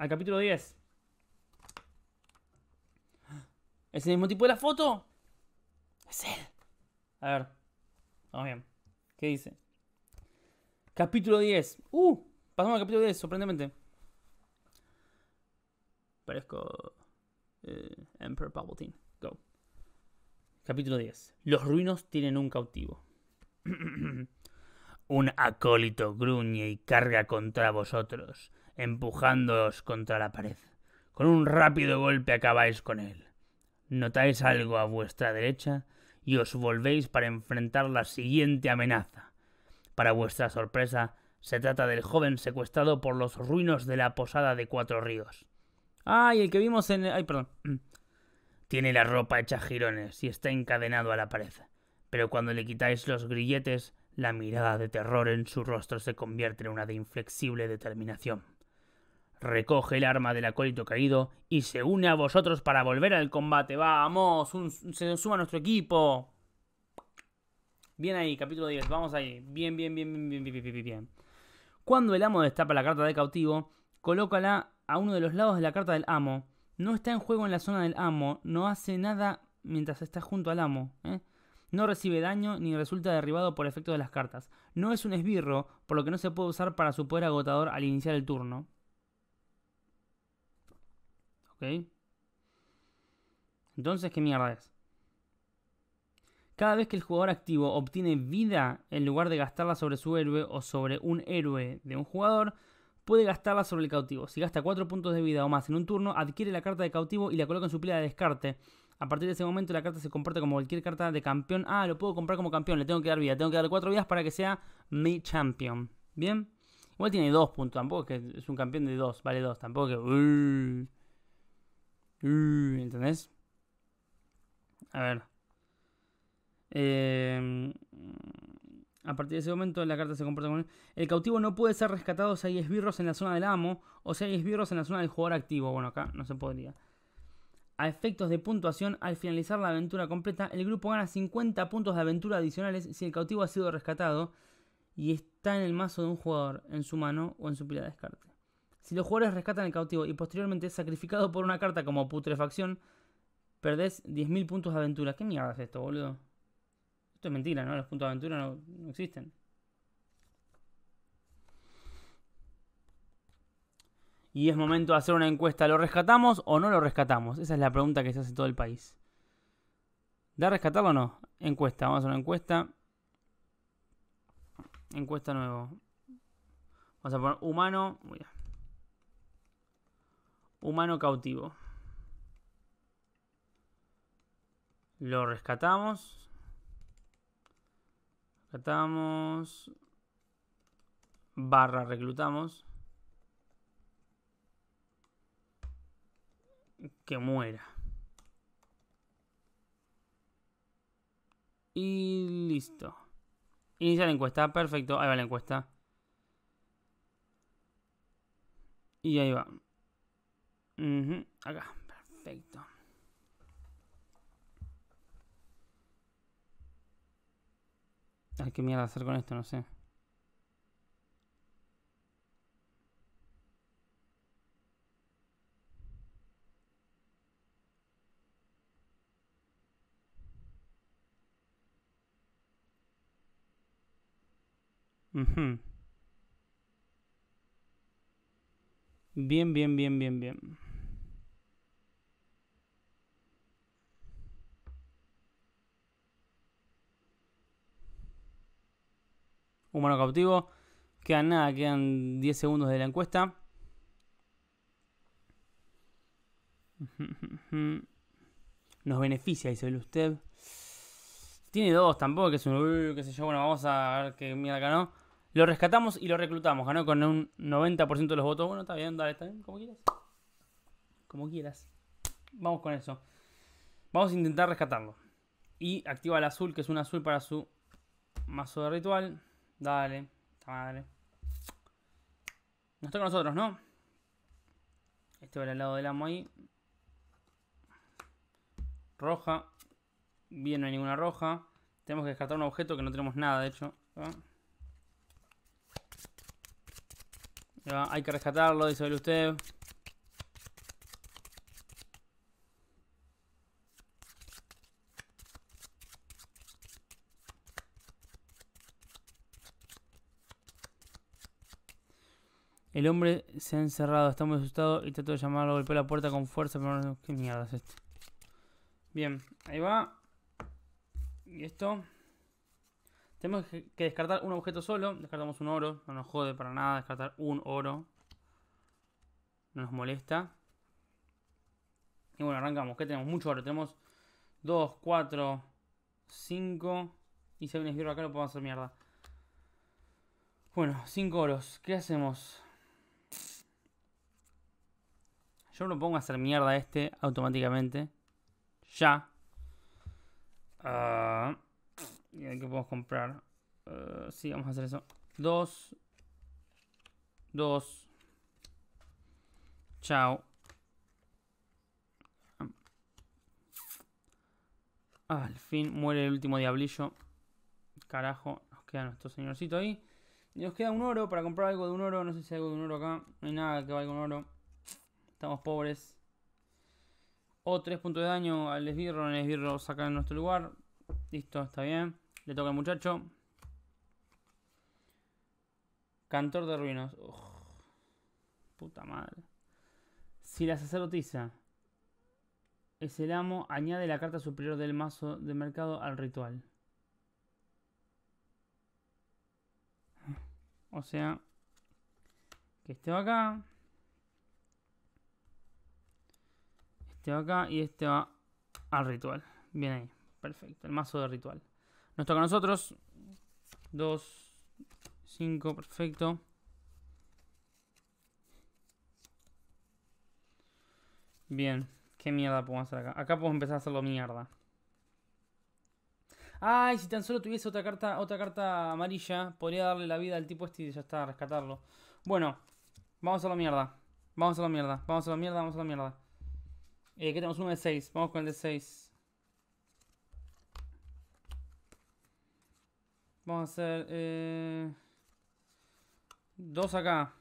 al capítulo 10. ¿Es el mismo tipo de la foto? Es él. A ver. Vamos bien. ¿Qué dice? Capítulo 10. Uh, pasamos al capítulo 10, sorprendentemente. Parezco eh, Emperor Palpatine. Go. Capítulo 10. Los ruinos tienen un cautivo. un acólito gruñe y carga contra vosotros empujándoos contra la pared. Con un rápido golpe acabáis con él. Notáis algo a vuestra derecha y os volvéis para enfrentar la siguiente amenaza. Para vuestra sorpresa, se trata del joven secuestrado por los ruinos de la posada de Cuatro Ríos. ¡Ay, el que vimos en... ay, perdón! Tiene la ropa hecha jirones y está encadenado a la pared. Pero cuando le quitáis los grilletes, la mirada de terror en su rostro se convierte en una de inflexible determinación recoge el arma del acólito caído y se une a vosotros para volver al combate. Vamos, un, se suma nuestro equipo. Bien ahí, capítulo 10, vamos ahí. Bien, bien, bien, bien, bien, bien, bien, bien. Cuando el amo destapa la carta de cautivo, colócala a uno de los lados de la carta del amo. No está en juego en la zona del amo, no hace nada mientras está junto al amo. ¿eh? No recibe daño ni resulta derribado por efecto de las cartas. No es un esbirro, por lo que no se puede usar para su poder agotador al iniciar el turno. Entonces, ¿qué mierda es? Cada vez que el jugador activo obtiene vida en lugar de gastarla sobre su héroe o sobre un héroe de un jugador, puede gastarla sobre el cautivo. Si gasta 4 puntos de vida o más en un turno, adquiere la carta de cautivo y la coloca en su pila de descarte. A partir de ese momento la carta se comporta como cualquier carta de campeón. Ah, lo puedo comprar como campeón, le tengo que dar vida, tengo que dar 4 vidas para que sea mi champion. ¿Bien? Igual tiene 2 puntos, tampoco es que es un campeón de 2, vale 2, tampoco que... Uh. Mm, ¿Entendés? A ver. Em, a partir de ese momento la carta se comporta como... El cautivo no puede ser rescatado si hay esbirros en la zona del amo o si hay esbirros en la zona del jugador activo. Bueno, acá no se podría. A efectos de puntuación, al finalizar la aventura completa, el grupo gana 50 puntos de aventura adicionales si el cautivo ha sido rescatado y está en el mazo de un jugador, en su mano o en su pila de descarte. Si los jugadores rescatan el cautivo y posteriormente es sacrificado por una carta como putrefacción, perdés 10.000 puntos de aventura. ¿Qué mierda es esto, boludo? Esto es mentira, ¿no? Los puntos de aventura no, existen. Y es momento de hacer una encuesta. ¿Lo rescatamos o no lo rescatamos? Esa es la pregunta que se hace todo el país. ¿Da a rescatarlo o no? Encuesta, vamos a hacer una encuesta. Encuesta nuevo. Vamos a poner humano. bien humano cautivo. Lo rescatamos. Rescatamos. Barra reclutamos. Que muera. Y listo. Inicia la encuesta. Perfecto. Ahí va la encuesta. Y ahí va. Uh Acá, perfecto. Ay, qué mierda hacer con esto, no sé. mhm Bien, bien, bien, bien, bien. Humano cautivo. Quedan nada, quedan 10 segundos de la encuesta. Nos beneficia, dice usted. Tiene dos, tampoco que es un... Uh, qué sé yo, bueno, vamos a ver qué mierda ganó. Lo rescatamos y lo reclutamos. Ganó con un 90% de los votos. Bueno, está bien, dale, está bien, como quieras. Como quieras. Vamos con eso. Vamos a intentar rescatarlo. Y activa el azul, que es un azul para su mazo de ritual. Dale, dale. Nos toca a nosotros, ¿no? Este va al lado del amo ahí. Roja. Bien, no hay ninguna roja. Tenemos que descartar un objeto que no tenemos nada, de hecho. Hay que rescatarlo, dice usted. El hombre se ha encerrado, está muy asustado y trató de llamarlo, golpeó la puerta con fuerza, pero no qué mierda es esto. Bien, ahí va. Y esto. Tenemos que descartar un objeto solo. Descartamos un oro. No nos jode para nada descartar un oro. No nos molesta. Y bueno, arrancamos. ¿Qué tenemos? Mucho oro. Tenemos 2, 4, 5. Y si hay un esbirro acá lo podemos hacer mierda. Bueno, 5 oros. ¿Qué hacemos? Yo no pongo a hacer mierda este automáticamente. Ya. Uh, y podemos comprar. Ah, sí, vamos a hacer eso. Dos. Dos. Chao. al fin muere el último diablillo. Carajo, nos queda nuestro señorcito ahí. Y nos queda un oro para comprar algo de un oro. No sé si hay algo de un oro acá. No hay nada que valga un oro. Estamos pobres. O tres puntos de daño al esbirro. El esbirro saca en nuestro lugar. Listo, está bien. Le toca al muchacho. Cantor de ruinos. puta madre. Si la sacerdotisa es el amo, añade la carta superior del mazo de mercado al ritual. O sea, que esté acá. Este va acá y este va al ritual. Bien ahí. Perfecto. El mazo de ritual. Nos toca a nosotros. Dos Cinco, perfecto. Bien. ¿Qué mierda podemos hacer acá? Acá podemos empezar a hacerlo mierda. Ay, si tan solo tuviese otra carta, otra carta amarilla, podría darle la vida al tipo este y ya está, rescatarlo. Bueno, vamos a la mierda. Vamos a la mierda, vamos a la mierda, vamos a la mierda. Aquí tenemos uno de 6. Vamos con el de 6. Vamos a hacer... 2 eh, acá.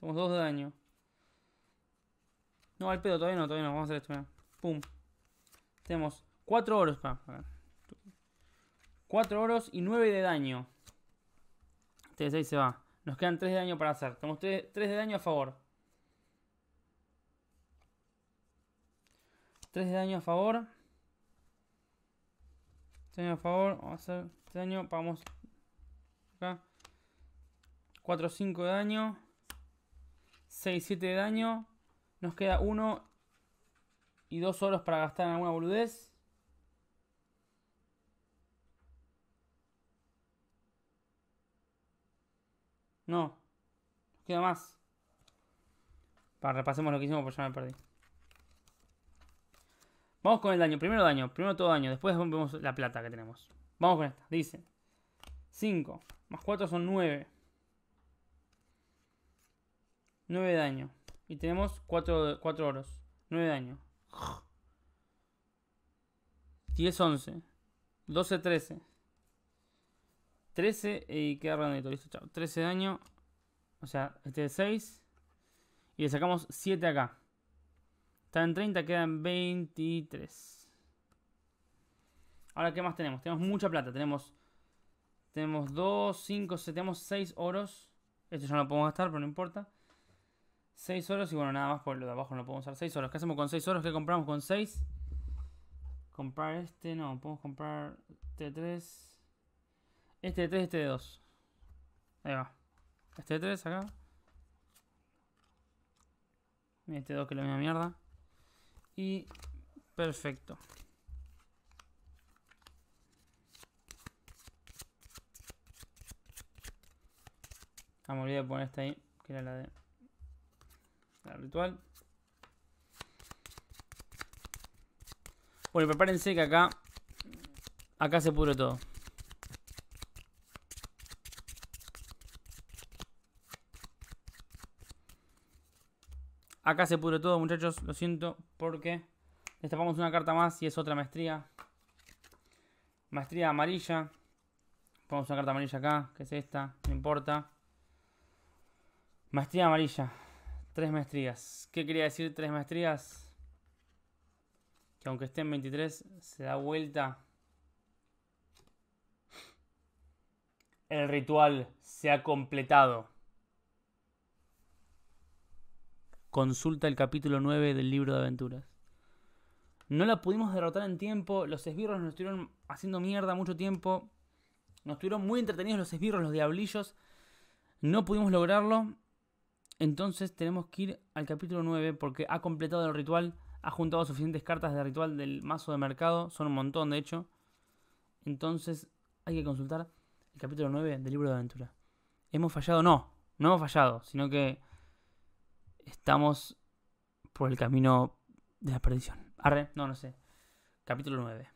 Tenemos 2 de daño. No, al pedo, todavía no, todavía no. Vamos a hacer esto, Pum. Tenemos 4 oros, pa. oros y 9 de daño. Este de 6 se va. Nos quedan 3 de daño para hacer. Tenemos 3 de daño a favor. 3 de daño a favor. 3 de daño a favor. Vamos a hacer 3 de daño. Pagamos acá. 4, 5 de daño. 6, 7 de daño. Nos queda 1 y 2 oros para gastar en alguna boludez. No. queda más. Para repasemos lo que hicimos porque ya me perdí. Vamos con el daño. Primero daño. Primero todo daño. Después vemos la plata que tenemos. Vamos con esta. Dice. 5. Más 4 son 9. 9 de daño. Y tenemos 4, oros. 9 de daño. 10, 11. 12, 13. 13 y queda redondito. Listo, chao. 13 de daño. O sea, este es 6. Y le sacamos 7 acá. Está en 30, quedan 23. Ahora, ¿qué más tenemos? Tenemos mucha plata. Tenemos tenemos 2, 5, 6, tenemos 6 oros. Este ya no lo podemos gastar, pero no importa. 6 oros y bueno, nada más por lo de abajo no lo podemos usar. 6 oros. ¿Qué hacemos con 6 oros? ¿Qué compramos con 6? Comprar este, no, podemos comprar este 3. Este de 3, este de 2. Ahí va. Este de 3 acá. este de 2 que es la misma mierda. Y perfecto. Ah, me olvidé de poner esta ahí, que era la de la ritual. Bueno, prepárense que acá acá se pudre todo. Acá se pudre todo, muchachos. Lo siento porque destapamos una carta más y es otra maestría. Maestría amarilla. Ponemos una carta amarilla acá, que es esta, no importa. Maestría amarilla. Tres maestrías. ¿Qué quería decir tres maestrías? Que aunque esté en 23, se da vuelta. El ritual se ha completado. consulta el capítulo 9 del libro de aventuras. No la pudimos derrotar en tiempo, los esbirros nos estuvieron haciendo mierda mucho tiempo. Nos estuvieron muy entretenidos los esbirros, los diablillos. No pudimos lograrlo. Entonces tenemos que ir al capítulo 9 porque ha completado el ritual, ha juntado suficientes cartas de ritual del mazo de mercado, son un montón de hecho. Entonces hay que consultar el capítulo 9 del libro de aventuras ¿Hemos fallado? No, no hemos fallado, sino que estamos por el camino de la perdición. Arre, no, no sé. Capítulo 9.